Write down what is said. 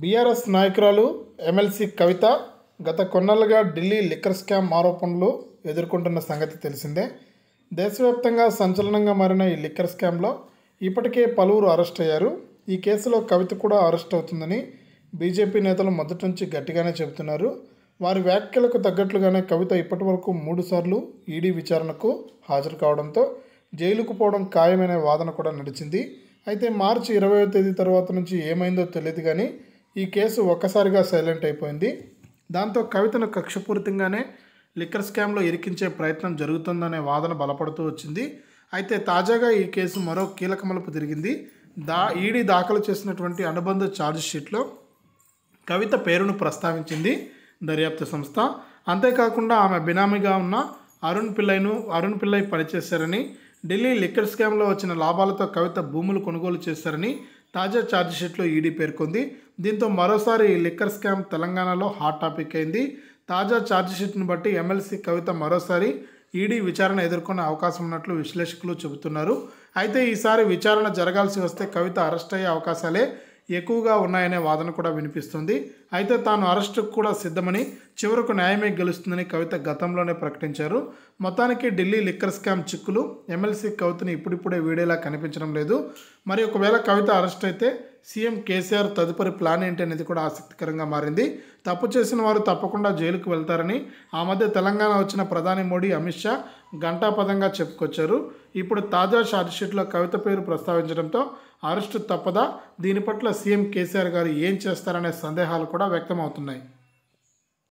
BRS నాయకురాలు MLC కవిత గత కొన్నాళ్ళుగా Delhi liquor scam ఆరోపణలు ఎదుర్కొంటున్న సంగతి తెలిసిందే దేశవ్యాప్తంగా సంచలనంగా మారిన ఈ లిక్కర్ స్కామ్లో ఇప్పటికే పలువురు అరెస్ట్ అయ్యారు ఈ కేసులో కవిత కూడా అరెస్ట్ అవుతుందని బీజేపీ నేతలు మొదటి నుంచి గట్టిగానే చెబుతున్నారు వారి వ్యాఖ్యలకు తగ్గట్లుగానే కవిత ఇప్పటి వరకు మూడుసార్లు ఈడీ విచారణకు హాజరు కావడంతో జైలుకు పోవడం ఖాయమనే వాదన కూడా నడిచింది అయితే మార్చి ఇరవయో తేదీ తర్వాత నుంచి ఏమైందో తెలియదు కానీ ఈ కేసు ఒక్కసారిగా సైలెంట్ అయిపోయింది దాంతో కవితను కక్షపూరితంగానే లిక్కర్ స్కామ్లో ఇరికించే ప్రయత్నం జరుగుతుందనే వాదన బలపడుతూ వచ్చింది అయితే తాజాగా ఈ కేసు మరో కీలక మలుపు తిరిగింది దా ఈడీ దాఖలు చేసినటువంటి అనుబంధ ఛార్జ్ షీట్లో కవిత పేరును ప్రస్తావించింది దర్యాప్తు సంస్థ అంతేకాకుండా ఆమె బినామీగా ఉన్న అరుణ్ పిల్లైను అరుణ్ పిల్లై పనిచేశారని ఢిల్లీ లిక్కర్ స్కామ్లో వచ్చిన లాభాలతో కవిత భూములు కొనుగోలు చేశారని తాజా ఛార్జ్షీట్లో ఈడీ పేర్కొంది దీంతో మరోసారి లిక్కర్ స్కామ్ తెలంగాణలో హాట్ టాపిక్ అయింది తాజా ఛార్జ్షీట్ను బట్టి ఎమ్మెల్సీ కవిత మరోసారి ఈడీ విచారణ ఎదుర్కొనే అవకాశం ఉన్నట్లు విశ్లేషకులు చెబుతున్నారు అయితే ఈసారి విచారణ జరగాల్సి వస్తే కవిత అరెస్ట్ అయ్యే అవకాశాలే ఎక్కువగా ఉన్నాయనే వాదన కూడా వినిపిస్తుంది అయితే తాను అరెస్టుకు కూడా సిద్ధమని చివరకు న్యాయమే గెలుస్తుందని కవిత గతంలోనే ప్రకటించారు మొత్తానికి ఢిల్లీ లిక్కర్ స్కామ్ చిక్కులు ఎమ్మెల్సీ కవితని ఇప్పుడిప్పుడే వీడేలా కనిపించడం లేదు మరి ఒకవేళ కవిత అరెస్ట్ అయితే సీఎం కేసీఆర్ తదుపరి ప్లాన్ ఏంటి అనేది కూడా ఆసక్తికరంగా మారింది తప్పు చేసిన వారు తప్పకుండా జైలుకు వెళ్తారని ఆ మధ్య తెలంగాణ వచ్చిన ప్రధాని మోడీ అమిత్ షా గంటాపదంగా చెప్పుకొచ్చారు ఇప్పుడు తాజా షార్ట్షీట్లో కవిత పేరు ప్రస్తావించడంతో అరెస్టు తప్పదా దీని పట్ల సీఎం కేసీఆర్ గారు ఏం చేస్తారనే సందేహాలు కూడా వ్యక్తమవుతున్నాయి